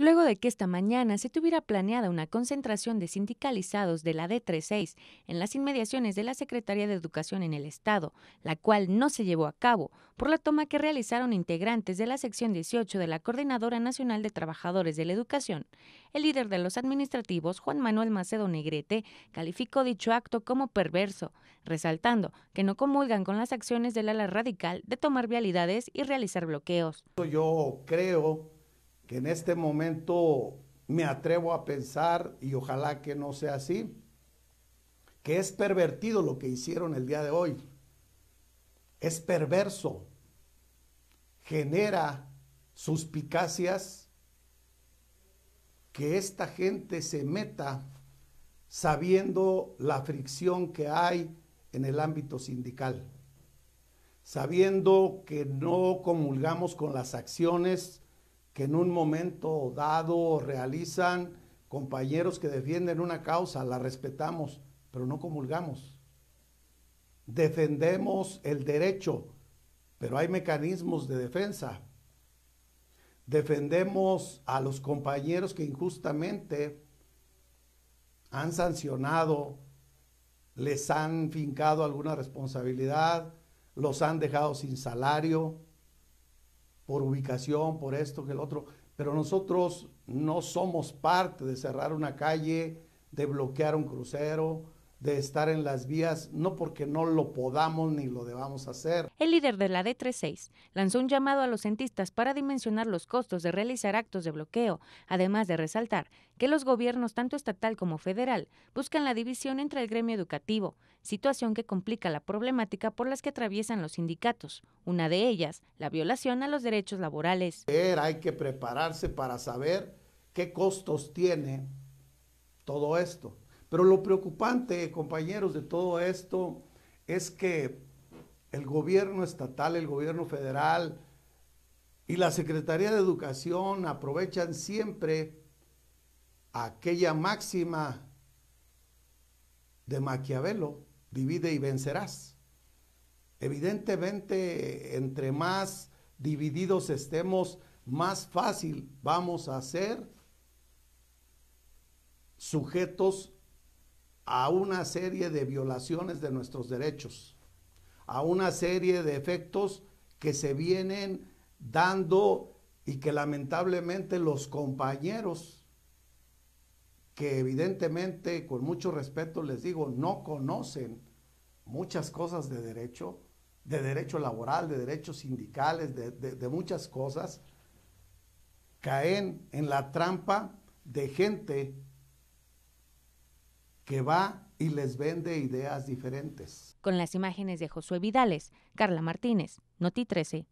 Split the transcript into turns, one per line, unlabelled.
luego de que esta mañana se tuviera planeada una concentración de sindicalizados de la D36 en las inmediaciones de la Secretaría de Educación en el Estado, la cual no se llevó a cabo por la toma que realizaron integrantes de la sección 18 de la Coordinadora Nacional de Trabajadores de la Educación. El líder de los administrativos, Juan Manuel Macedo Negrete, calificó dicho acto como perverso, resaltando que no comulgan con las acciones del ala radical de tomar vialidades y realizar bloqueos.
Yo creo que en este momento me atrevo a pensar, y ojalá que no sea así, que es pervertido lo que hicieron el día de hoy. Es perverso, genera suspicacias que esta gente se meta sabiendo la fricción que hay en el ámbito sindical, sabiendo que no comulgamos con las acciones que en un momento dado realizan compañeros que defienden una causa, la respetamos, pero no comulgamos. Defendemos el derecho, pero hay mecanismos de defensa. Defendemos a los compañeros que injustamente han sancionado, les han fincado alguna responsabilidad, los han dejado sin salario, por ubicación, por esto, que el otro, pero nosotros no somos parte de cerrar una calle, de bloquear un crucero, de estar en las vías, no porque no lo podamos ni lo debamos hacer.
El líder de la D36 lanzó un llamado a los centistas para dimensionar los costos de realizar actos de bloqueo, además de resaltar que los gobiernos, tanto estatal como federal, buscan la división entre el gremio educativo, situación que complica la problemática por las que atraviesan los sindicatos, una de ellas, la violación a los derechos laborales.
Hay que prepararse para saber qué costos tiene todo esto. Pero lo preocupante, compañeros, de todo esto es que el gobierno estatal, el gobierno federal y la Secretaría de Educación aprovechan siempre aquella máxima de Maquiavelo, divide y vencerás. Evidentemente, entre más divididos estemos, más fácil vamos a ser sujetos a una serie de violaciones de nuestros derechos, a una serie de efectos que se vienen dando y que lamentablemente los compañeros, que evidentemente con mucho respeto les digo, no conocen muchas cosas de derecho, de derecho laboral, de derechos sindicales, de, muchas cosas, caen en la trampa de gente que va y les vende ideas diferentes.
Con las imágenes de Josué Vidales, Carla Martínez, Noti 13,